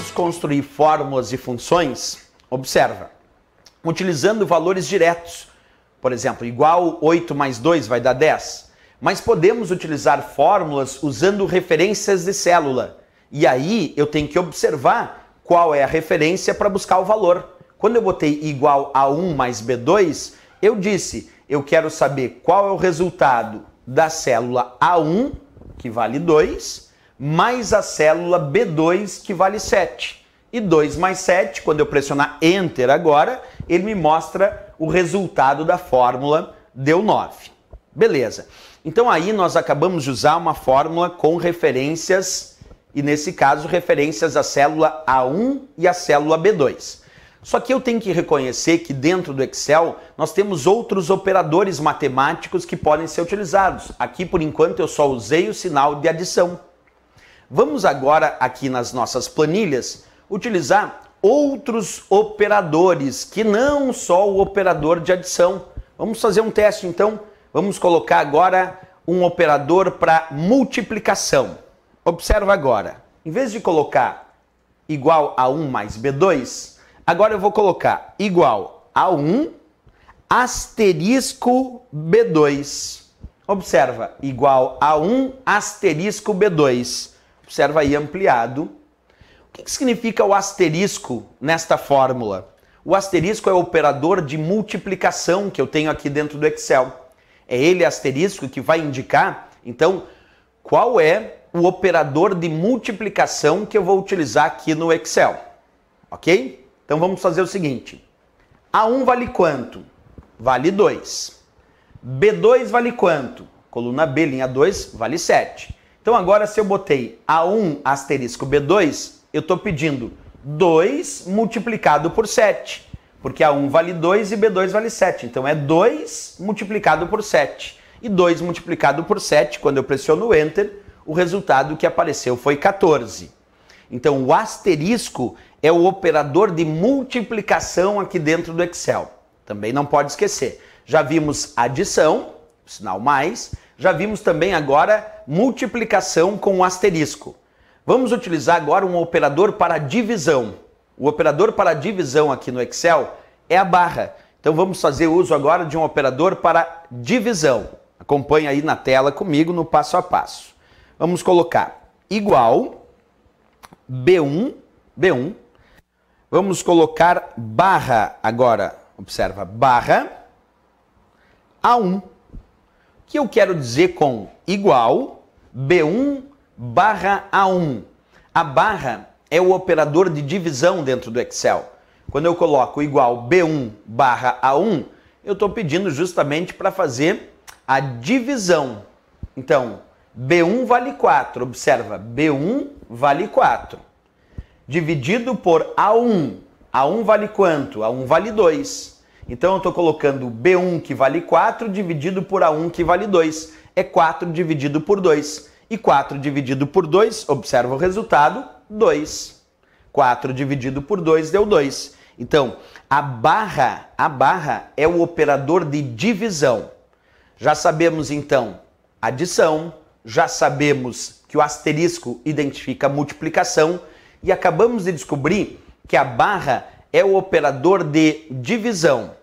vamos construir fórmulas e funções, observa, utilizando valores diretos. Por exemplo, igual 8 mais 2 vai dar 10. Mas podemos utilizar fórmulas usando referências de célula. E aí eu tenho que observar qual é a referência para buscar o valor. Quando eu botei igual a 1 mais B2, eu disse, eu quero saber qual é o resultado da célula A1, que vale 2, mais a célula B2, que vale 7. E 2 mais 7, quando eu pressionar Enter agora, ele me mostra o resultado da fórmula, deu 9. Beleza. Então aí nós acabamos de usar uma fórmula com referências, e nesse caso referências à célula A1 e à célula B2. Só que eu tenho que reconhecer que dentro do Excel nós temos outros operadores matemáticos que podem ser utilizados. Aqui, por enquanto, eu só usei o sinal de adição. Vamos agora aqui nas nossas planilhas utilizar outros operadores que não só o operador de adição. Vamos fazer um teste então. Vamos colocar agora um operador para multiplicação. Observa agora. Em vez de colocar igual a 1 mais B2, agora eu vou colocar igual a 1 asterisco B2. Observa, igual a 1 asterisco B2 observa aí ampliado. O que, que significa o asterisco nesta fórmula? O asterisco é o operador de multiplicação que eu tenho aqui dentro do Excel. É ele asterisco que vai indicar, então, qual é o operador de multiplicação que eu vou utilizar aqui no Excel. Ok? Então vamos fazer o seguinte. A1 vale quanto? Vale 2. B2 vale quanto? Coluna B, linha 2, vale 7. Então agora se eu botei A1 asterisco B2, eu estou pedindo 2 multiplicado por 7. Porque A1 vale 2 e B2 vale 7. Então é 2 multiplicado por 7. E 2 multiplicado por 7, quando eu pressiono o Enter, o resultado que apareceu foi 14. Então o asterisco é o operador de multiplicação aqui dentro do Excel. Também não pode esquecer. Já vimos adição, sinal mais. Já vimos também agora multiplicação com um asterisco. Vamos utilizar agora um operador para divisão. O operador para divisão aqui no Excel é a barra. Então vamos fazer uso agora de um operador para divisão. Acompanhe aí na tela comigo no passo a passo. Vamos colocar igual B1, B1. Vamos colocar barra agora, observa, barra A1. O que eu quero dizer com igual B1 barra A1. A barra é o operador de divisão dentro do Excel. Quando eu coloco igual B1 barra A1, eu estou pedindo justamente para fazer a divisão. Então, B1 vale 4. Observa, B1 vale 4. Dividido por A1. A1 vale quanto? A1 vale 2. Então eu estou colocando B1 que vale 4 dividido por A1 que vale 2. É 4 dividido por 2. E 4 dividido por 2, observa o resultado, 2. 4 dividido por 2 deu 2. Então, a barra, a barra é o operador de divisão. Já sabemos então adição, já sabemos que o asterisco identifica multiplicação e acabamos de descobrir que a barra é o operador de divisão.